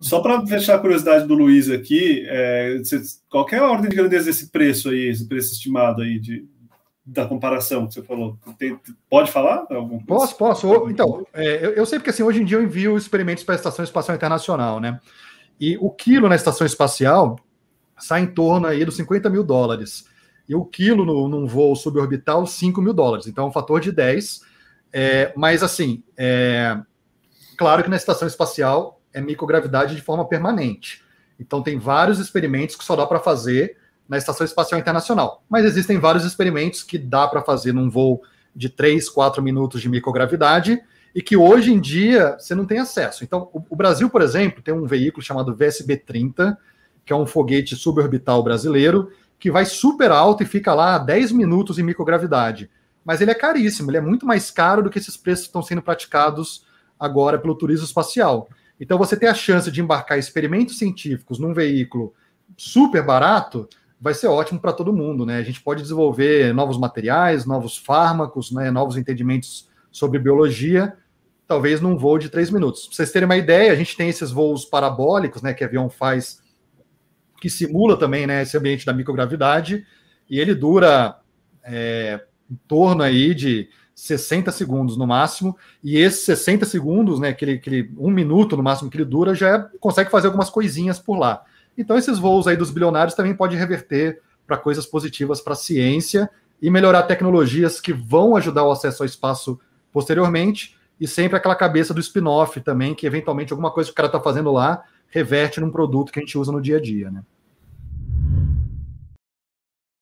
Só para fechar a curiosidade do Luiz aqui, é, você, qual é a ordem de grandeza desse preço aí, esse preço estimado aí de, da comparação que você falou? Tem, pode falar? Posso, posso. Então, é, eu, eu, sei porque assim, hoje em dia eu envio experimentos para a Estação Espacial Internacional, né? E o quilo na Estação Espacial sai em torno aí dos 50 mil dólares. E o quilo no, num voo suborbital, 5 mil dólares. Então, é um fator de 10. É, mas, assim, é, claro que na Estação Espacial é microgravidade de forma permanente. Então, tem vários experimentos que só dá para fazer na Estação Espacial Internacional. Mas existem vários experimentos que dá para fazer num voo de 3, 4 minutos de microgravidade e que hoje em dia você não tem acesso. Então, o, Brasil, por exemplo, tem um veículo chamado VSB-30, que é um foguete suborbital brasileiro, que vai super alto e fica lá 10 minutos em microgravidade. Mas ele é caríssimo, ele é muito mais caro do que esses preços que estão sendo praticados agora pelo turismo espacial. Então você ter a chance de embarcar experimentos científicos num veículo super barato vai ser ótimo para todo mundo, né? A gente pode desenvolver novos materiais, novos fármacos, né? novos entendimentos sobre biologia, talvez num voo de três minutos. Para vocês terem uma ideia, a gente tem esses voos parabólicos, né? Que avião faz, que simula também, né? Esse ambiente da microgravidade e ele dura é, em torno aí de 60 segundos no máximo, e esses 60 segundos, né, aquele, aquele um minuto no máximo que ele dura, já é, consegue fazer algumas coisinhas por lá. Então esses voos aí dos bilionários também pode reverter para coisas positivas para a ciência e melhorar tecnologias que vão ajudar o acesso ao espaço posteriormente, e sempre aquela cabeça do spin-off também, que eventualmente alguma coisa que o cara está fazendo lá reverte num produto que a gente usa no dia a dia, né?